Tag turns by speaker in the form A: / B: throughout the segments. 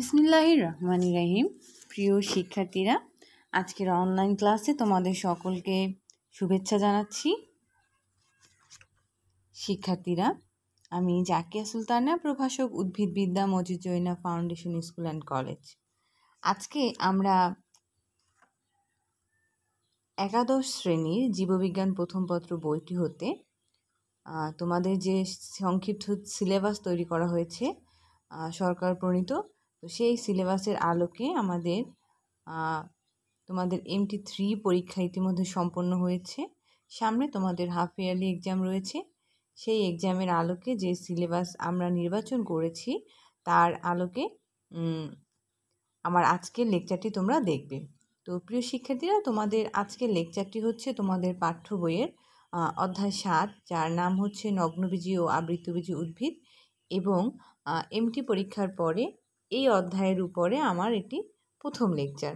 A: বিসমিল্লাহ রহমান রাহিম প্রিয় শিক্ষার্থীরা আজকের অনলাইন ক্লাসে তোমাদের সকলকে শুভেচ্ছা জানাচ্ছি শিক্ষার্থীরা আমি জাকিয়া সুলতানা প্রভাষক উদ্ভিদবিদ্যা জৈনা ফাউন্ডেশন স্কুল অ্যান্ড কলেজ আজকে আমরা একাদশ শ্রেণীর জীববিজ্ঞান প্রথম পত্র বইটি হতে তোমাদের যে সংক্ষিপ্ত সিলেবাস তৈরি করা হয়েছে সরকার প্রণীত তো সেই সিলেবাসের আলোকে আমাদের তোমাদের এমটি থ্রি পরীক্ষা ইতিমধ্যে সম্পন্ন হয়েছে সামনে তোমাদের হাফ ইয়ারলি এক্সাম রয়েছে সেই এক্সামের আলোকে যে সিলেবাস আমরা নির্বাচন করেছি তার আলোকে আমার আজকের লেকচারটি তোমরা দেখবে তো প্রিয় শিক্ষার্থীরা তোমাদের আজকের লেকচারটি হচ্ছে তোমাদের পাঠ্য বইয়ের অধ্যায় সাত যার নাম হচ্ছে নগ্নবীজি ও আবৃত্তবীজি উদ্ভিদ এবং এমটি পরীক্ষার পরে এই অধ্যায়ের উপরে আমার এটি প্রথম লেকচার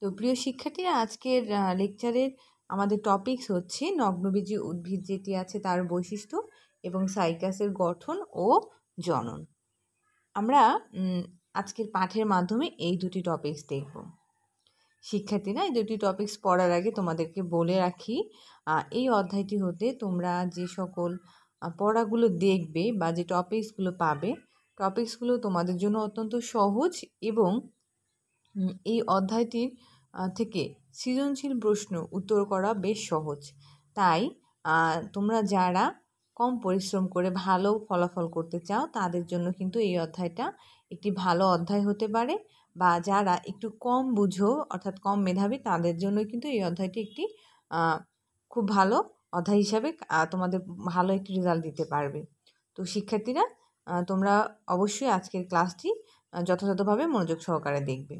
A: তো প্রিয় শিক্ষার্থীরা আজকের লেকচারের আমাদের টপিকস হচ্ছে নগ্নবীজী উদ্ভিদ যেটি আছে তার বৈশিষ্ট্য এবং সাইকাসের গঠন ও জনন আমরা আজকের পাঠের মাধ্যমে এই দুটি টপিকস দেখব শিক্ষার্থীরা এই দুটি টপিকস পড়ার আগে তোমাদেরকে বলে রাখি এই অধ্যায়টি হতে তোমরা যে সকল পড়াগুলো দেখবে বা যে টপিকসগুলো পাবে টপিক্সগুলো তোমাদের জন্য অত্যন্ত সহজ এবং এই অধ্যায়টির থেকে সৃজনশীল প্রশ্ন উত্তর করা বেশ সহজ তাই তোমরা যারা কম পরিশ্রম করে ভালো ফলাফল করতে চাও তাদের জন্য কিন্তু এই অধ্যায়টা একটি ভালো অধ্যায় হতে পারে বা যারা একটু কম বুঝো অর্থাৎ কম মেধাবী তাদের জন্য কিন্তু এই অধ্যায়টি একটি খুব ভালো অধ্যায় হিসাবে তোমাদের ভালো একটি রেজাল্ট দিতে পারবে তো শিক্ষার্থীরা তোমরা অবশ্যই আজকের ক্লাসটি যথাযথভাবে মনোযোগ সহকারে দেখবে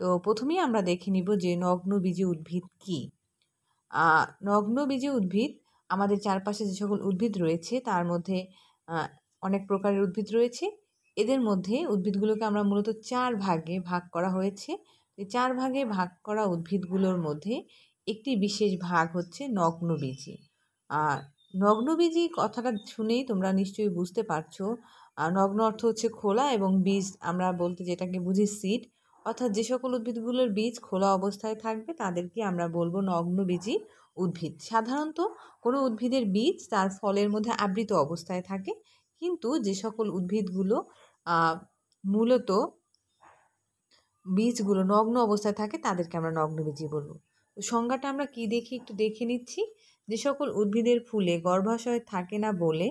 A: তো প্রথমেই আমরা দেখে নিব যে নগ্ন উদ্ভিদ কি নগ্ন উদ্ভিদ আমাদের চারপাশে যে সকল উদ্ভিদ রয়েছে তার মধ্যে অনেক প্রকারের উদ্ভিদ রয়েছে এদের মধ্যে উদ্ভিদগুলোকে আমরা মূলত চার ভাগে ভাগ করা হয়েছে চার ভাগে ভাগ করা উদ্ভিদগুলোর মধ্যে একটি বিশেষ ভাগ হচ্ছে নগ্নবীজী আর নগ্নবীজি কথাটা শুনেই তোমরা নিশ্চয়ই বুঝতে পারছো নগ্ন অর্থ হচ্ছে খোলা এবং বীজ আমরা বলতে যেটাকে বুঝি সিড অর্থাৎ যে সকল উদ্ভিদগুলোর বীজ খোলা অবস্থায় থাকবে তাদেরকে আমরা বলবো নগ্নবীজী উদ্ভিদ সাধারণত কোনো উদ্ভিদের বীজ তার ফলের মধ্যে আবৃত অবস্থায় থাকে কিন্তু যে সকল উদ্ভিদগুলো মূলত বীজগুলো নগ্ন অবস্থায় থাকে তাদেরকে আমরা নগ্নবীজি বলবো সংজ্ঞাটা আমরা কি দেখি একটু দেখে নিচ্ছি যে সকল উদ্ভিদের ফুলে গর্ভাশয় থাকে না বলে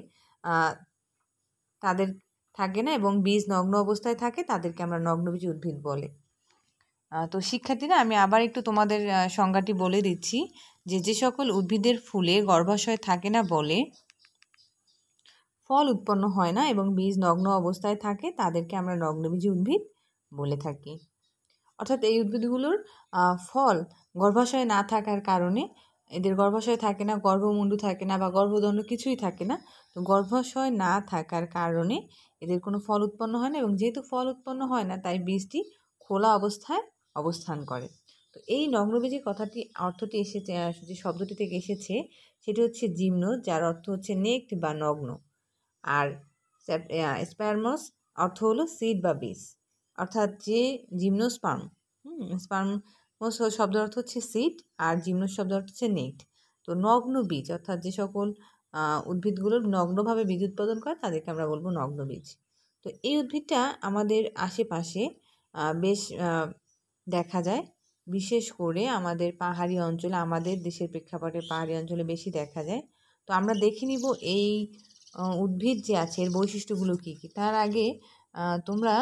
A: তাদের থাকে না এবং বীজ নগ্ন অবস্থায় থাকে তাদেরকে আমরা নগ্নবীজ উদ্ভিদ বলে তো শিক্ষার্থীরা আমি আবার একটু তোমাদের সংজ্ঞাটি বলে দিচ্ছি যে যে সকল উদ্ভিদের ফুলে গর্ভাশয় থাকে না বলে ফল উৎপন্ন হয় না এবং বীজ নগ্ন অবস্থায় থাকে তাদেরকে আমরা নগ্নবীজ উদ্ভিদ বলে থাকি অর্থাৎ এই উদ্ভিদগুলোর ফল গর্ভাশয় না থাকার কারণে এদের গর্ভাশয় থাকে না গর্ভমুণ্ড থাকে না বা গর্ভদণ্ড কিছুই থাকে না তো গর্ভাশয় না থাকার কারণে এদের কোনো ফল উৎপন্ন হয় না এবং যেহেতু ফল উৎপন্ন হয় না তাই বীজটি খোলা অবস্থায় অবস্থান করে তো এই নগ্নবীজি কথাটি অর্থটি এসেছে যে শব্দটি থেকে এসেছে সেটি হচ্ছে জিম্ন যার অর্থ হচ্ছে নেক্ট বা নগ্ন আর স্প্যারমস অর্থ হলো সিড বা বীজ অর্থাৎ যে জিমনোস্পার্ম হুম স্পার্ম শব্দ অর্থ হচ্ছে সিট আর জিমনোস শব্দ অর্থ হচ্ছে নেট তো নগ্ন বীজ অর্থাৎ যে সকল উদ্ভিদগুলো নগ্নভাবে বীজ উৎপাদন করে তাদেরকে আমরা বলবো নগ্ন বীজ তো এই উদ্ভিদটা আমাদের আশেপাশে বেশ দেখা যায় বিশেষ করে আমাদের পাহাড়ি অঞ্চলে আমাদের দেশের প্রেক্ষাপটে পাহাড়ি অঞ্চলে বেশি দেখা যায় তো আমরা দেখে নিব এই উদ্ভিদ যে আছে এর বৈশিষ্ট্যগুলো কী কী তার আগে তোমরা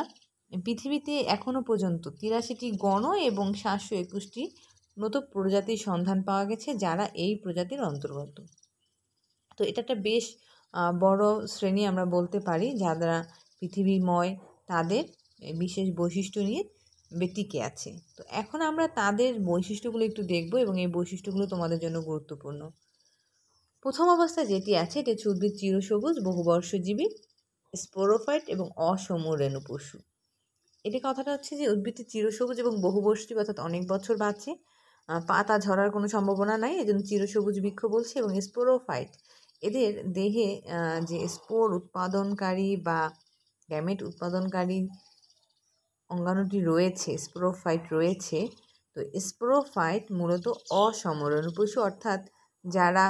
A: পৃথিবীতে এখনও পর্যন্ত তিরাশিটি গণ এবং সাতশো একুশটি নতুন প্রজাতির সন্ধান পাওয়া গেছে যারা এই প্রজাতির অন্তর্গত তো এটা একটা বেশ বড় শ্রেণী আমরা বলতে পারি যারা পৃথিবীময় তাদের বিশেষ বৈশিষ্ট্য নিয়ে টিকে আছে তো এখন আমরা তাদের বৈশিষ্ট্যগুলো একটু দেখব এবং এই বৈশিষ্ট্যগুলো তোমাদের জন্য গুরুত্বপূর্ণ প্রথম অবস্থা যেটি আছে এটি হচ্ছে উদ্ভিদ চিরসবুজ বহুবর্ষজীবী স্পোরোফাইট এবং অসমরেণু পশু এটি কথাটা হচ্ছে যে উদ্ভিদটি চিরসবুজ এবং বহুবর্ষিক অর্থাৎ অনেক বছর বাঁচে পাতা ঝরার কোনো সম্ভাবনা নাই এজন্য চিরসবুজ বৃক্ষ বলছে এবং স্পোরোফাইট এদের দেহে যে স্পোর উৎপাদনকারী বা গ্যামেট উৎপাদনকারী অঙ্গাণুটি রয়েছে স্পোরোফাইট রয়েছে তো স্পোরোফাইট মূলত অসমরণ পশু অর্থাৎ যারা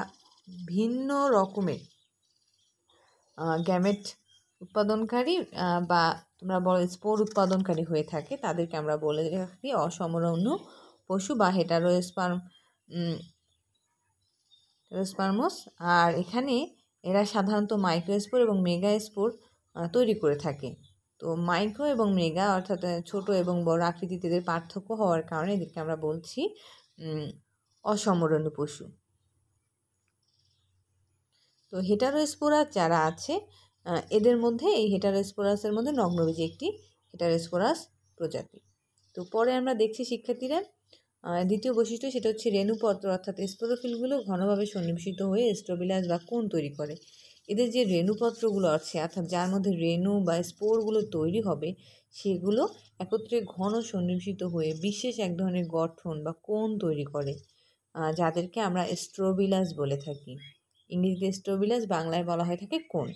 A: ভিন্ন রকমের গ্যামেট উৎপাদনকারী বা তোমরা বড় স্পোর উৎপাদনকারী হয়ে থাকে তাদেরকে আমরা বলে রাখি অসমরণ্য পশু বা হেটারোস্পার্ম হেটারোস্পার্মস আর এখানে এরা সাধারণত মাইক্রোস্পোর এবং মেগা স্পোর তৈরি করে থাকে তো মাইক্রো এবং মেগা অর্থাৎ ছোট এবং বড় আকৃতিতে এদের পার্থক্য হওয়ার কারণে এদেরকে আমরা বলছি অসমরণ্য পশু তো হেটারোস্পোরা যারা আছে এদের মধ্যে এই হেটারেসপোরাসের মধ্যে নগ্নবীজ একটি হেটারেসপোরাস প্রজাতি তো পরে আমরা দেখছি শিক্ষার্থীরা দ্বিতীয় বৈশিষ্ট্য সেটা হচ্ছে রেণুপত্র অর্থাৎ স্পোরোফিলগুলো ঘনভাবে সন্নিবেশিত হয়ে স্টোবিলাস বা কোণ তৈরি করে এদের যে রেণুপত্রগুলো আছে অর্থাৎ যার মধ্যে রেণু বা স্পোরগুলো তৈরি হবে সেগুলো একত্রে ঘন সন্নিবেশিত হয়ে বিশেষ এক ধরনের গঠন বা কোন তৈরি করে যাদেরকে আমরা স্ট্রোবিলাস বলে থাকি ইংরেজিতে স্ট্রোবিলাস বাংলায় বলা হয়ে থাকে কোন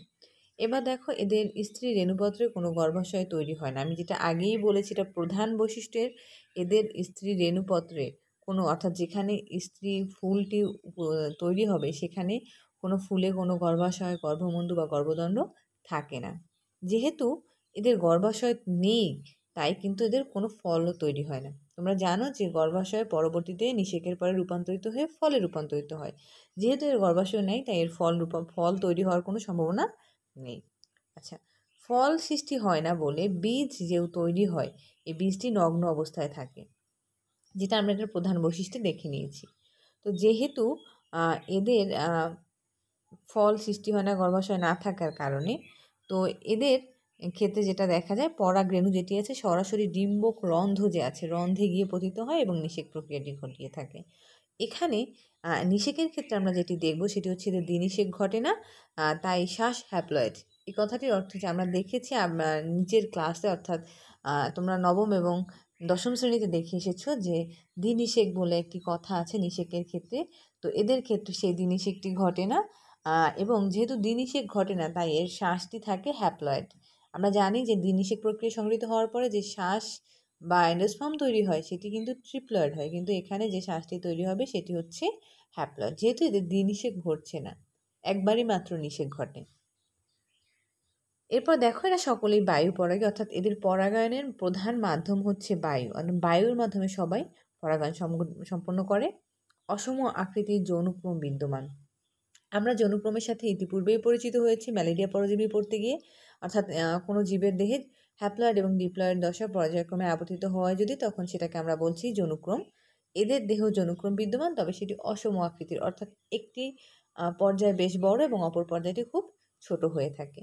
A: এবার দেখো এদের স্ত্রী রেণুপত্রে কোনো গর্ভাশয় তৈরি হয় না আমি যেটা আগেই বলেছি এটা প্রধান বৈশিষ্ট্যের এদের স্ত্রী রেণুপত্রে কোনো অর্থাৎ যেখানে স্ত্রী ফুলটি তৈরি হবে সেখানে কোনো ফুলে কোনো গর্ভাশয় গর্ভমুণ্ডু বা গর্ভদণ্ড থাকে না যেহেতু এদের গর্ভাশয় নেই তাই কিন্তু এদের কোনো ফলও তৈরি হয় না তোমরা জানো যে গর্ভাশয় পরবর্তীতে নিষেকের পরে রূপান্তরিত হয়ে ফলে রূপান্তরিত হয় যেহেতু এর গর্ভাশয় নেই তাই এর ফল রূপা ফল তৈরি হওয়ার কোনো সম্ভাবনা নেই আচ্ছা ফল সৃষ্টি হয় না বলে বীজ যেও তৈরি হয় এই বীজটি নগ্ন অবস্থায় থাকে যেটা আমরা এটার প্রধান বৈশিষ্ট্য দেখে নিয়েছি তো যেহেতু এদের ফল সৃষ্টি হয় না গর্ভাশয় না থাকার কারণে তো এদের ক্ষেত্রে যেটা দেখা যায় পরাগ্রেণু যেটি আছে সরাসরি ডিম্বক রন্ধ যে আছে রন্ধে গিয়ে পতিত হয় এবং নিষেক প্রক্রিয়াটি ঘটিয়ে থাকে এখানে নিষেকের ক্ষেত্রে আমরা যেটি দেখব সেটি হচ্ছে যে দ্বিনিষেক ঘটে না তাই শ্বাস হ্যাপ্লয়েড এই কথাটির অর্থ হচ্ছে আমরা দেখেছি আমরা নিজের ক্লাসে অর্থাৎ তোমরা নবম এবং দশম শ্রেণীতে দেখে এসেছো যে দ্বিনিষেক বলে একটি কথা আছে নিষেকের ক্ষেত্রে তো এদের ক্ষেত্রে সেই দ্বিনিষেকটি ঘটে না এবং যেহেতু দ্বিনিষেক ঘটে না তাই এর শ্বাসটি থাকে হ্যাপ্লয়েড আমরা জানি যে দ্বিনিষেক প্রক্রিয়া সংগৃহীত হওয়ার পরে যে শ্বাস বা অ্যান্ডোস্পাম তৈরি হয় সেটি কিন্তু ট্রিপ্লয়েড হয় কিন্তু এখানে যে শ্বাসটি তৈরি হবে সেটি হচ্ছে হ্যাপ্লয়েড যেহেতু এদের নিষেধ ঘটছে না একবারই মাত্র নিষেক ঘটে এরপর দেখো এরা সকলেই বায়ু পরাগী অর্থাৎ এদের পরাগায়নের প্রধান মাধ্যম হচ্ছে বায়ু বায়ুর মাধ্যমে সবাই পরাগায়ন সম্পন্ন করে অসম আকৃতির যৌনক্রম বিদ্যমান আমরা যৌনক্রমের সাথে ইতিপূর্বেই পরিচিত হয়েছি ম্যালেরিয়া পরজীবী পড়তে গিয়ে অর্থাৎ কোনো জীবের দেহে হ্যাপ্লয়েড এবং ডিপ্লয়েড দশা পর্যায়ক্রমে আবর্তিত হয় যদি তখন সেটাকে আমরা বলছি জনুক্রম এদের দেহ জনুক্রম বিদ্যমান তবে সেটি অসম আকৃতির অর্থাৎ একটি পর্যায় বেশ বড় এবং অপর পর্যায়টি খুব ছোট হয়ে থাকে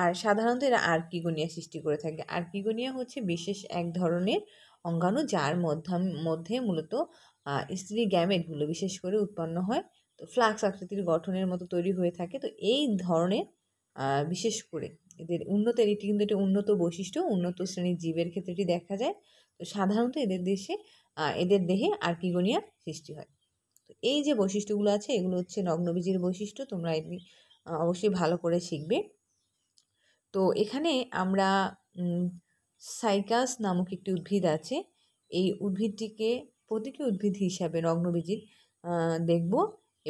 A: আর সাধারণত এরা আর্কিগোনিয়া সৃষ্টি করে থাকে আর্কিগোনিয়া হচ্ছে বিশেষ এক ধরনের অঙ্গাণু যার মধ্যে মূলত স্ত্রী গ্যামেটগুলো বিশেষ করে উৎপন্ন হয় তো ফ্লাক্স আকৃতির গঠনের মতো তৈরি হয়ে থাকে তো এই ধরনের বিশেষ করে এদের উন্নত এটি কিন্তু একটি উন্নত বৈশিষ্ট্য উন্নত শ্রেণীর জীবের ক্ষেত্রে এটি দেখা যায় তো সাধারণত এদের দেশে এদের দেহে আর্কিগোনিয়া সৃষ্টি হয় তো এই যে বৈশিষ্ট্যগুলো আছে এগুলো হচ্ছে নগ্নবীজীর বৈশিষ্ট্য তোমরা এমনি অবশ্যই ভালো করে শিখবে তো এখানে আমরা সাইকাস নামক একটি উদ্ভিদ আছে এই উদ্ভিদটিকে প্রতীকী উদ্ভিদ হিসাবে নগ্নবীজির দেখব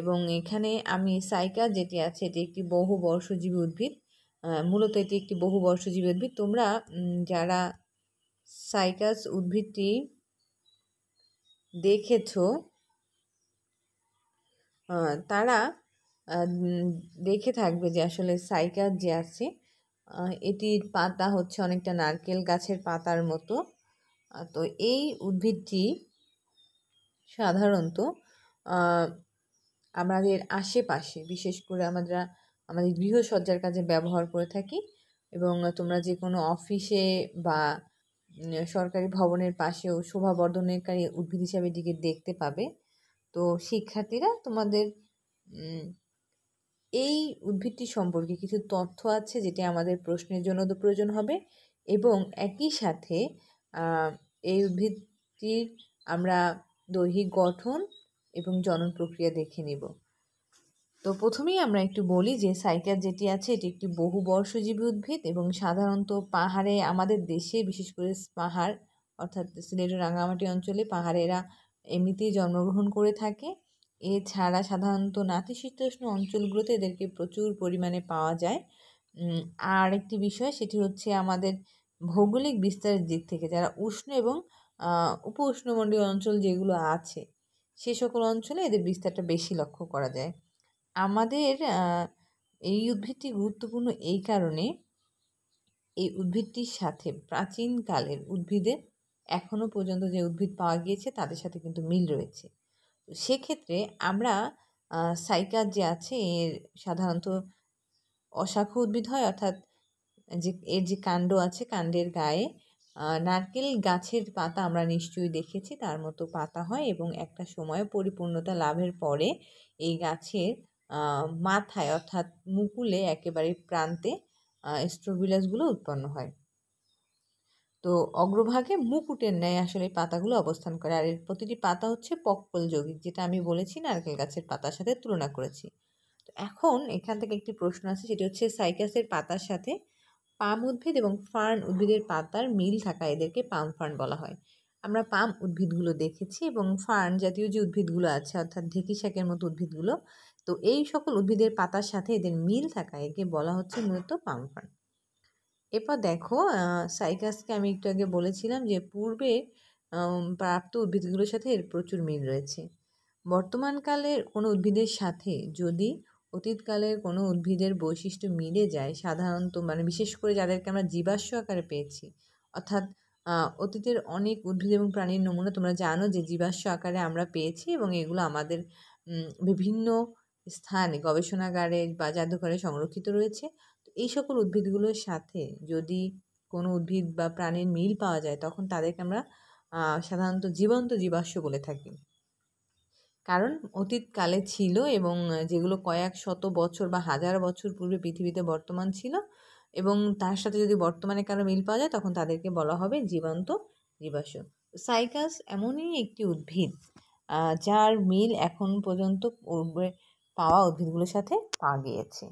A: এবং এখানে আমি সাইকাস যেটি আছে এটি একটি বহু বর্ষজীবী উদ্ভিদ মূলত এটি একটি বহু বর্ষজীবী উদ্ভিদ তোমরা যারা সাইকাস উদ্ভিদটি দেখেছ তারা দেখে থাকবে যে আসলে সাইকাস যে আছে এটির পাতা হচ্ছে অনেকটা নারকেল গাছের পাতার মতো তো এই উদ্ভিদটি সাধারণত আমাদের আশেপাশে বিশেষ করে আমরা আমাদের গৃহসজ্জার কাজে ব্যবহার করে থাকি এবং তোমরা যে কোনো অফিসে বা সরকারি ভবনের পাশেও শোভাবর্ধনেরকারী উদ্ভিদ হিসাবে এটিকে দেখতে পাবে তো শিক্ষার্থীরা তোমাদের এই উদ্ভিদটি সম্পর্কে কিছু তথ্য আছে যেটি আমাদের প্রশ্নের জন্য তো প্রয়োজন হবে এবং একই সাথে এই উদ্ভিদটির আমরা দৈহিক গঠন এবং জনন প্রক্রিয়া দেখে নিব তো প্রথমেই আমরা একটু বলি যে সাইকার যেটি আছে এটি একটি বহু বর্ষজীবী উদ্ভিদ এবং সাধারণত পাহাড়ে আমাদের দেশে বিশেষ করে পাহাড় অর্থাৎ সিলেটের রাঙামাটি অঞ্চলে পাহাড়ে এরা এমনিতেই জন্মগ্রহণ করে থাকে এছাড়া সাধারণত নাতিশীতোষ্ণ অঞ্চলগুলোতে এদেরকে প্রচুর পরিমাণে পাওয়া যায় আর একটি বিষয় সেটি হচ্ছে আমাদের ভৌগোলিক বিস্তারের দিক থেকে যারা উষ্ণ এবং উপ উষ্ণমণ্ডলীয় অঞ্চল যেগুলো আছে সে সকল অঞ্চলে এদের বিস্তারটা বেশি লক্ষ্য করা যায় আমাদের এই উদ্ভিদটি গুরুত্বপূর্ণ এই কারণে এই উদ্ভিদটির সাথে প্রাচীনকালের উদ্ভিদের এখনও পর্যন্ত যে উদ্ভিদ পাওয়া গিয়েছে তাদের সাথে কিন্তু মিল রয়েছে তো সেক্ষেত্রে আমরা সাইকার যে আছে এর সাধারণত অশাখ উদ্ভিদ হয় অর্থাৎ যে এর যে কাণ্ড আছে কাণ্ডের গায়ে নারকেল গাছের পাতা আমরা নিশ্চয়ই দেখেছি তার মতো পাতা হয় এবং একটা সময় পরিপূর্ণতা লাভের পরে এই গাছের মাথায় অর্থাৎ মুকুলে একেবারে প্রান্তে স্ট্রোবিলাসগুলো উৎপন্ন হয় তো অগ্রভাগে মুকুটের ন্যায় আসলে পাতাগুলো অবস্থান করে আর এর প্রতিটি পাতা হচ্ছে পক্কল যৌগিক যেটা আমি বলেছি নারকেল গাছের পাতার সাথে তুলনা করেছি তো এখন এখান থেকে একটি প্রশ্ন আছে সেটি হচ্ছে সাইকাসের পাতার সাথে পাম উদ্ভিদ এবং ফার্ন উদ্ভিদের পাতার মিল থাকা এদেরকে পাম ফার্ন বলা হয় আমরা পাম উদ্ভিদগুলো দেখেছি এবং ফার্ন জাতীয় যে উদ্ভিদগুলো আছে অর্থাৎ ঢেকি শাকের মতো উদ্ভিদগুলো তো এই সকল উদ্ভিদের পাতার সাথে এদের মিল থাকা একে বলা হচ্ছে মূলত পামফার এরপর দেখো সাইকাসকে আমি একটু আগে বলেছিলাম যে পূর্বে প্রাপ্ত উদ্ভিদগুলোর সাথে এর প্রচুর মিল রয়েছে বর্তমানকালের কোনো উদ্ভিদের সাথে যদি অতীতকালের কোনো উদ্ভিদের বৈশিষ্ট্য মিলে যায় সাধারণত মানে বিশেষ করে যাদেরকে আমরা জীবাশ্ম আকারে পেয়েছি অর্থাৎ অতীতের অনেক উদ্ভিদ এবং প্রাণীর নমুনা তোমরা জানো যে জীবাশ্ম আকারে আমরা পেয়েছি এবং এগুলো আমাদের বিভিন্ন স্থানে গবেষণাগারে বা জাদুঘরে সংরক্ষিত রয়েছে তো এই সকল উদ্ভিদগুলোর সাথে যদি কোনো উদ্ভিদ বা প্রাণীর মিল পাওয়া যায় তখন তাদেরকে আমরা সাধারণত জীবন্ত জীবাশ্ম বলে থাকি কারণ অতীতকালে ছিল এবং যেগুলো কয়েক শত বছর বা হাজার বছর পূর্বে পৃথিবীতে বর্তমান ছিল এবং তার সাথে যদি বর্তমানে কারো মিল পাওয়া যায় তখন তাদেরকে বলা হবে জীবন্ত জীবাশ্ম সাইকাস এমনই একটি উদ্ভিদ যার মিল এখন পর্যন্ত পাওয়া উদ্ভিদগুলোর সাথে পাওয়া গিয়েছে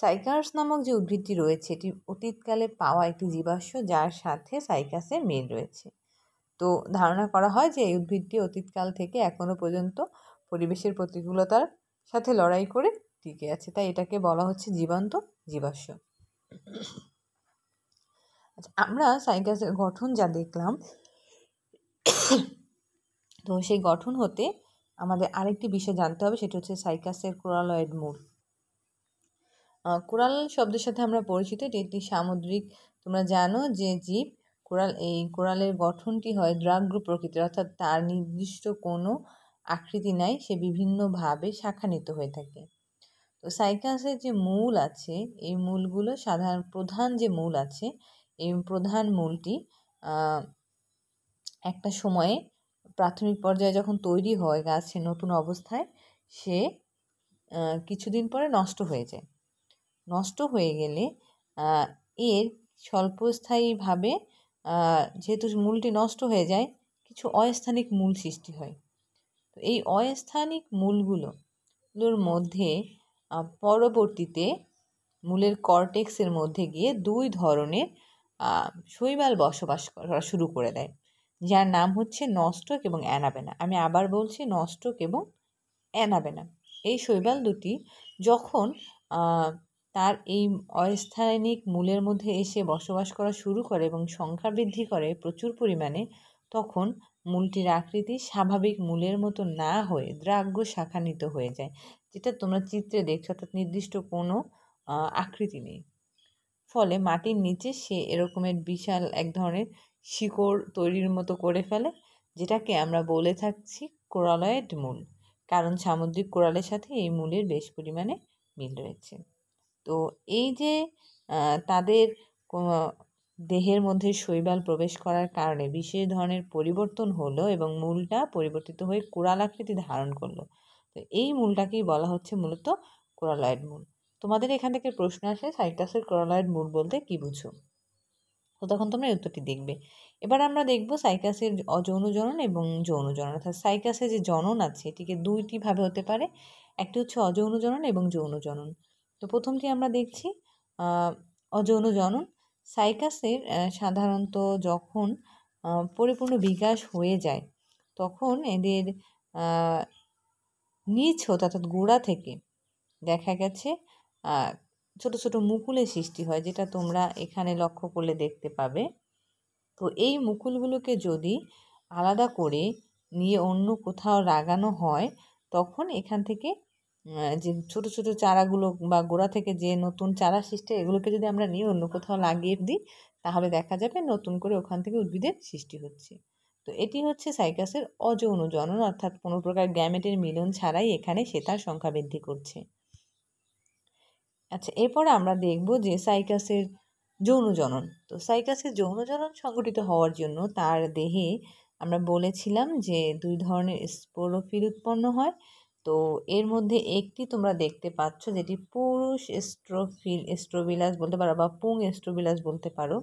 A: সাইকার্স নামক যে উদ্ভিদটি রয়েছে এটি অতীতকালে পাওয়া একটি জীবাশ্ম যার সাথে সাইকাসের মিল রয়েছে তো ধারণা করা হয় যে এই উদ্ভিদটি অতীতকাল থেকে এখনও পর্যন্ত পরিবেশের প্রতিকূলতার সাথে লড়াই করে টিকে আছে তাই এটাকে বলা হচ্ছে জীবন্ত জীবাশ্ম আচ্ছা আমরা সাইকাসের গঠন যা দেখলাম তো সেই গঠন হতে আমাদের আরেকটি বিষয় জানতে হবে সেটি হচ্ছে সাইকাসের কোরালয়েড মূল কোরাল শব্দের সাথে আমরা পরিচিত এটি একটি সামুদ্রিক তোমরা জানো যে জীব কোরাল এই কোরালের গঠনটি হয় দ্রাগ্র প্রকৃতির অর্থাৎ তার নির্দিষ্ট কোনো আকৃতি নাই সে বিভিন্নভাবে নিতে হয়ে থাকে তো সাইকাসের যে মূল আছে এই মূলগুলো সাধারণ প্রধান যে মূল আছে এই প্রধান মূলটি একটা সময়ে প্রাথমিক পর্যায়ে যখন তৈরি হয় গাছে নতুন অবস্থায় সে কিছুদিন পরে নষ্ট হয়ে যায় নষ্ট হয়ে গেলে এর স্বল্পস্থায়ীভাবে যেহেতু মূলটি নষ্ট হয়ে যায় কিছু অস্থানিক মূল সৃষ্টি হয় তো এই অস্থানিক মূলগুলোর মধ্যে পরবর্তীতে মূলের কর্টেক্সের মধ্যে গিয়ে দুই ধরনের শৈবাল বসবাস করা শুরু করে দেয় যার নাম হচ্ছে নষ্টক এবং অ্যানাবেনা আমি আবার বলছি নষ্টক এবং অ্যানাবেনা এই শৈবাল দুটি যখন তার এই অস্থায়নিক মূলের মধ্যে এসে বসবাস করা শুরু করে এবং সংখ্যা বৃদ্ধি করে প্রচুর পরিমাণে তখন মূলটির আকৃতি স্বাভাবিক মূলের মতো না হয়ে দ্রাগ্য শাখানিত হয়ে যায় যেটা তোমরা চিত্রে দেখছো অর্থাৎ নির্দিষ্ট কোনো আকৃতি নেই ফলে মাটির নিচে সে এরকমের বিশাল এক ধরনের শিকড় তৈরির মতো করে ফেলে যেটাকে আমরা বলে থাকছি কোরালয়েড মূল কারণ সামুদ্রিক কোরালের সাথে এই মূলের বেশ পরিমাণে মিল রয়েছে তো এই যে তাদের দেহের মধ্যে শৈবাল প্রবেশ করার কারণে বিশেষ ধরনের পরিবর্তন হলো এবং মূলটা পরিবর্তিত হয়ে কোরাল আকৃতি ধারণ করলো তো এই মূলটাকেই বলা হচ্ছে মূলত কোরালয়েড মূল তোমাদের এখান থেকে প্রশ্ন আসে সাইটাসের কোরালয়েড মূল বলতে কী বুঝো তখন তোমরা এই উত্তরটি দেখবে এবার আমরা দেখব সাইকাসের অযৌন জনন এবং যৌন জনন অর্থাৎ সাইকাসে যে জনন আছে এটিকে দুইটি ভাবে হতে পারে একটি হচ্ছে অযৌন জনন এবং যৌন জনন তো প্রথমটি আমরা দেখছি অযৌন জনন সাইকাসের সাধারণত যখন পরিপূর্ণ বিকাশ হয়ে যায় তখন এদের নিচ অর্থাৎ গোড়া থেকে দেখা গেছে ছোট ছোট মুকুলের সৃষ্টি হয় যেটা তোমরা এখানে লক্ষ্য করলে দেখতে পাবে তো এই মুকুলগুলোকে যদি আলাদা করে নিয়ে অন্য কোথাও লাগানো হয় তখন এখান থেকে যে ছোট ছোট চারাগুলো বা গোড়া থেকে যে নতুন চারা সৃষ্টি এগুলোকে যদি আমরা নিয়ে অন্য কোথাও লাগিয়ে দিই তাহলে দেখা যাবে নতুন করে ওখান থেকে উদ্ভিদের সৃষ্টি হচ্ছে তো এটি হচ্ছে সাইকাসের অযৌন জনন অর্থাৎ কোনো প্রকার গ্যামেটের মিলন ছাড়াই এখানে সে তার সংখ্যা বৃদ্ধি করছে আচ্ছা এরপর আমরা দেখব যে সাইকাসের যৌনজনন তো সাইকাসের যৌনজনন সংগঠিত হওয়ার জন্য তার দেহে আমরা বলেছিলাম যে দুই ধরনের স্পোরোফিল উৎপন্ন হয় তো এর মধ্যে একটি তোমরা দেখতে পাচ্ছ যেটি পুরুষ স্ট্রোফিল স্ট্রোবিলাস বলতে পারো বা পুং স্ট্রোবিলাস বলতে পারো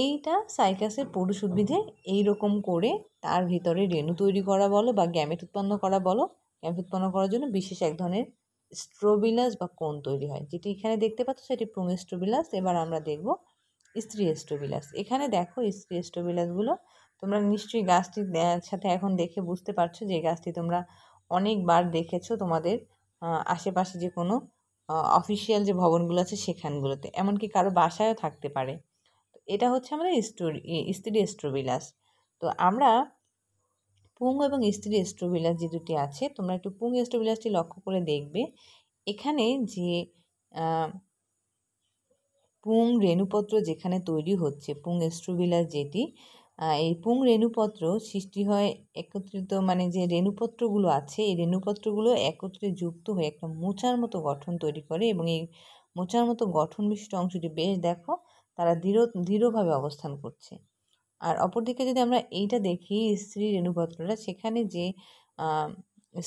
A: এইটা সাইকাসের পুরুষ উদ্ভিদে এইরকম করে তার ভিতরে রেণু তৈরি করা বলো বা গ্যামেট উৎপন্ন করা বলো গ্যামেট উৎপন্ন করার জন্য বিশেষ এক ধরনের স্ট্রোবিলাস বা কোন তৈরি হয় যেটি এখানে দেখতে পাচ্ছ সেটি স্ট্রোবিলাস এবার আমরা দেখব স্ত্রী স্ট্রোবিলাস এখানে দেখো স্ত্রী স্ট্রোবিলাসগুলো তোমরা নিশ্চয়ই গাছটির সাথে এখন দেখে বুঝতে পারছো যে গাছটি তোমরা অনেকবার দেখেছো তোমাদের আশেপাশে যে কোনো অফিসিয়াল যে ভবনগুলো আছে সেখানগুলোতে এমনকি কারো বাসায়ও থাকতে পারে এটা হচ্ছে আমাদের স্টোরি স্ত্রী স্ট্রোবিলাস তো আমরা পুং এবং স্ত্রী এস্ট্রোভিলাস যে দুটি আছে তোমরা একটু পুং এস্ট্রোভিলাসটি লক্ষ্য করে দেখবে এখানে যে পুং রেণুপত্র যেখানে তৈরি হচ্ছে পুং এস্ট্রোভিলাস যেটি এই পুং রেণুপত্র সৃষ্টি হয় একত্রিত মানে যে রেণুপত্রগুলো আছে এই রেণুপত্রগুলো একত্রে যুক্ত হয়ে একটা মোচার মতো গঠন তৈরি করে এবং এই মোচার মতো গঠন বিশিষ্ট অংশটি বেশ দেখো তারা দৃঢ় দৃঢ়ভাবে অবস্থান করছে আর অপরদিকে যদি আমরা এইটা দেখি স্ত্রী রেণুপত্রটা সেখানে যে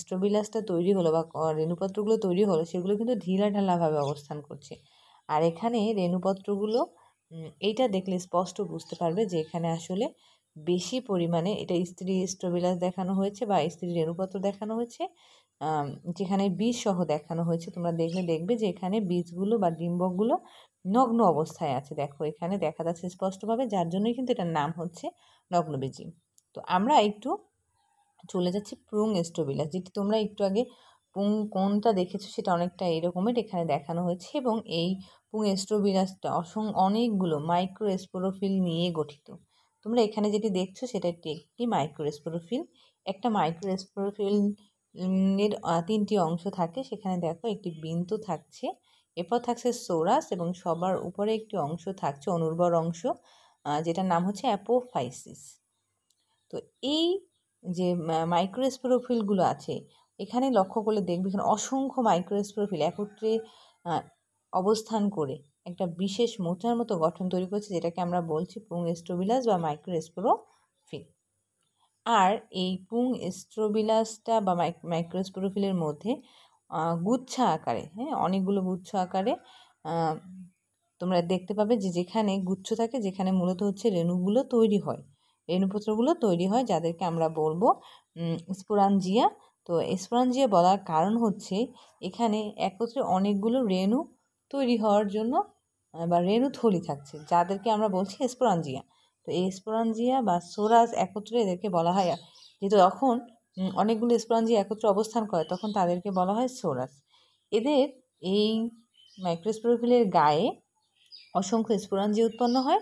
A: স্ট্রবিলাসটা তৈরি হলো বা রেণুপত্রগুলো তৈরি হলো সেগুলো কিন্তু ঢিলা ঢালাভাবে অবস্থান করছে আর এখানে রেণুপত্রগুলো এইটা দেখলে স্পষ্ট বুঝতে পারবে যে এখানে আসলে বেশি পরিমাণে এটা স্ত্রী স্ট্রবিলাস দেখানো হয়েছে বা স্ত্রী রেণুপত্র দেখানো হয়েছে যেখানে বীজ সহ দেখানো হয়েছে তোমরা দেখলে দেখবে যে এখানে বীজগুলো বা ডিম্বকগুলো নগ্ন অবস্থায় আছে দেখো এখানে দেখা যাচ্ছে স্পষ্টভাবে যার জন্যই কিন্তু এটার নাম হচ্ছে নগ্নবীজি তো আমরা একটু চলে যাচ্ছি প্রুং স্টোবিলাস যেটি তোমরা একটু আগে পুং কোনটা দেখেছো সেটা অনেকটা এরকমের এখানে দেখানো হয়েছে এবং এই পুং এস্ট্রোবিলাসটা অসং অনেকগুলো মাইক্রোস্পোরোফিল নিয়ে গঠিত তোমরা এখানে যেটি দেখছো সেটা একটি একটি মাইক্রোস্পোরোফিল একটা মাইক্রোস্পোরোফিল এর তিনটি অংশ থাকে সেখানে দেখো একটি বিন্দু থাকছে এরপর থাকছে সোরাস এবং সবার উপরে একটি অংশ থাকছে অনুর্বর অংশ যেটার নাম হচ্ছে অ্যাপোফাইসিস তো এই যে মাইক্রোস্পোরোফিলগুলো আছে এখানে লক্ষ্য করলে দেখবে এখানে অসংখ্য মাইক্রোস্পোরোফিল একত্রে অবস্থান করে একটা বিশেষ মোচার মতো গঠন তৈরি করছে যেটাকে আমরা বলছি পুং এস্ট্রোবিলাস বা মাইক্রোস্পোরোফিল আর এই পুং এস্ট্রোবিলাসটা বা মাইক্রোস্পোরোফিলের মধ্যে গুচ্ছ আকারে হ্যাঁ অনেকগুলো গুচ্ছ আকারে তোমরা দেখতে পাবে যে যেখানে গুচ্ছ থাকে যেখানে মূলত হচ্ছে রেণুগুলো তৈরি হয় রেণুপত্রগুলো তৈরি হয় যাদেরকে আমরা বলবো স্পোরাঞ্জিয়া তো স্পোরাঞ্জিয়া বলার কারণ হচ্ছে এখানে একত্রে অনেকগুলো রেণু তৈরি হওয়ার জন্য বা রেণু থলি থাকছে যাদেরকে আমরা বলছি স্পোরাঞ্জিয়া তো এই স্পোরাঞ্জিয়া বা সোরাস একত্রে এদেরকে বলা হয় যেহেতু তখন অনেকগুলো স্পঞ্জি একত্র অবস্থান করে তখন তাদেরকে বলা হয় সোরাস এদের এই মাইক্রোস্পোরোফিলের গায়ে অসংখ্য স্পোরাঞ্জি উৎপন্ন হয়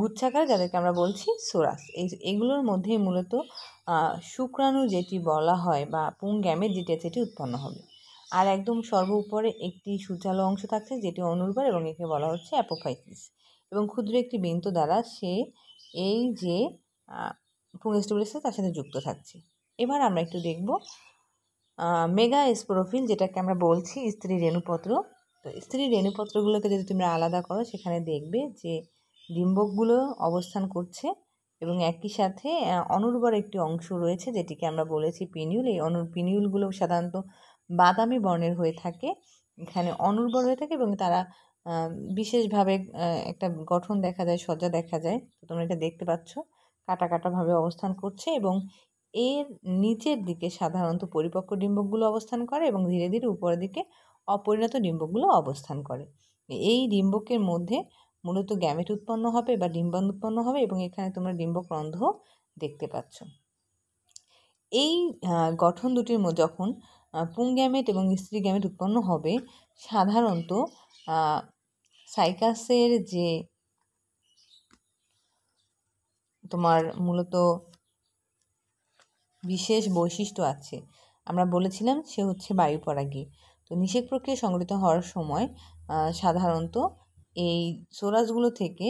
A: গুচ্ছাকার যাদেরকে আমরা বলছি সোরাস এই এগুলোর মধ্যেই মূলত শুক্রাণু যেটি বলা হয় বা পুং গ্যামের যেটি সেটি উৎপন্ন হবে আর একদম সর্ব উপরে একটি সূচালো অংশ থাকছে যেটি অনুর্বর এবং একে বলা হচ্ছে অ্যাপোফাইসিস এবং ক্ষুদ্র একটি বিন্দু দ্বারা সে এই যে পুং স্টুবুলেসে তার সাথে যুক্ত থাকছে এবার আমরা একটু দেখব মেগা স্পোরোফিল যেটাকে আমরা বলছি স্ত্রী রেণুপত্র তো স্ত্রী রেণুপত্রগুলোকে যদি তোমরা আলাদা করো সেখানে দেখবে যে ডিম্বকগুলো অবস্থান করছে এবং একই সাথে অনুর্বর একটি অংশ রয়েছে যেটিকে আমরা বলেছি পিনিউল এই অনুর পিনিউলগুলো সাধারণত বাদামি বর্ণের হয়ে থাকে এখানে অনুর্বর হয়ে থাকে এবং তারা বিশেষভাবে একটা গঠন দেখা যায় সজ্জা দেখা যায় তো তোমরা এটা দেখতে পাচ্ছ কাটা কাটাভাবে অবস্থান করছে এবং এর নিচের দিকে সাধারণত পরিপক্ক ডিম্বকগুলো অবস্থান করে এবং ধীরে ধীরে উপরের দিকে অপরিণত ডিম্বকগুলো অবস্থান করে এই ডিম্বকের মধ্যে মূলত গ্যামেট উৎপন্ন হবে বা ডিম্বন উৎপন্ন হবে এবং এখানে তোমরা ডিম্বক্রন্ধ দেখতে পাচ্ছ এই গঠন দুটির মধ্যে যখন পুং গ্যামেট এবং স্ত্রী গ্যামেট উৎপন্ন হবে সাধারণত সাইকাসের যে তোমার মূলত বিশেষ বৈশিষ্ট্য আছে আমরা বলেছিলাম সে হচ্ছে বায়ু পরাগী তো নিষেক প্রক্রিয়া সংগঠিত হওয়ার সময় সাধারণত এই সোরাসগুলো থেকে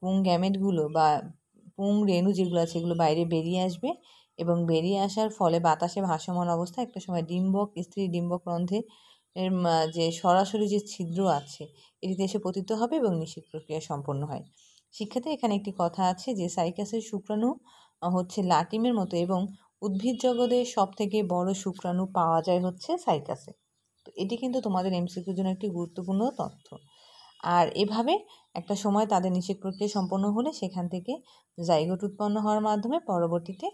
A: পুং গ্যামেটগুলো বা পুং রেণু যেগুলো আছে এগুলো বাইরে বেরিয়ে আসবে এবং বেরিয়ে আসার ফলে বাতাসে ভাসমান অবস্থা একটা সময় ডিম্বক স্ত্রী ডিম্বক রন্ধে এর যে সরাসরি যে ছিদ্র আছে এটিতে এসে পতিত হবে এবং নিষেক প্রক্রিয়া সম্পন্ন হয় শিক্ষাতে এখানে একটি কথা আছে যে সাইকাসের শুক্রাণু হচ্ছে লাটিমের মতো এবং উদ্ভিদ জগতে থেকে বড় শুক্রাণু পাওয়া যায় হচ্ছে সাইকাসে তো এটি কিন্তু তোমাদের এমসিকিউর জন্য একটি গুরুত্বপূর্ণ তথ্য আর এভাবে একটা সময় তাদের নিষেধ প্রক্রিয়া সম্পন্ন হলে সেখান থেকে জাইগোট উৎপন্ন হওয়ার মাধ্যমে পরবর্তীতে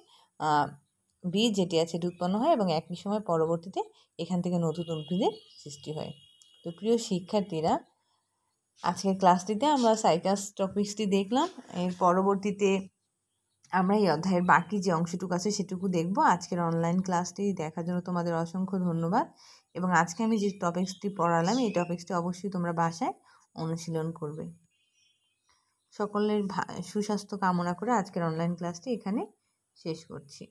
A: বীজ যেটি আছে এটি উৎপন্ন হয় এবং একই সময় পরবর্তীতে এখান থেকে নতুন উদ্ভিদের সৃষ্টি হয় তো প্রিয় শিক্ষার্থীরা আজকের ক্লাসটিতে আমরা সাইকাস টপিক্সটি দেখলাম এর পরবর্তীতে আমরা এই অধ্যায়ের বাকি যে অংশটুকু আছে সেটুকু দেখব আজকের অনলাইন ক্লাসটি দেখার জন্য তোমাদের অসংখ্য ধন্যবাদ এবং আজকে আমি যে টপিক্সটি পড়ালাম এই টপিক্সটি অবশ্যই তোমরা বাসায় অনুশীলন করবে সকলের সুস্বাস্থ্য কামনা করে আজকের অনলাইন ক্লাসটি এখানে শেষ করছি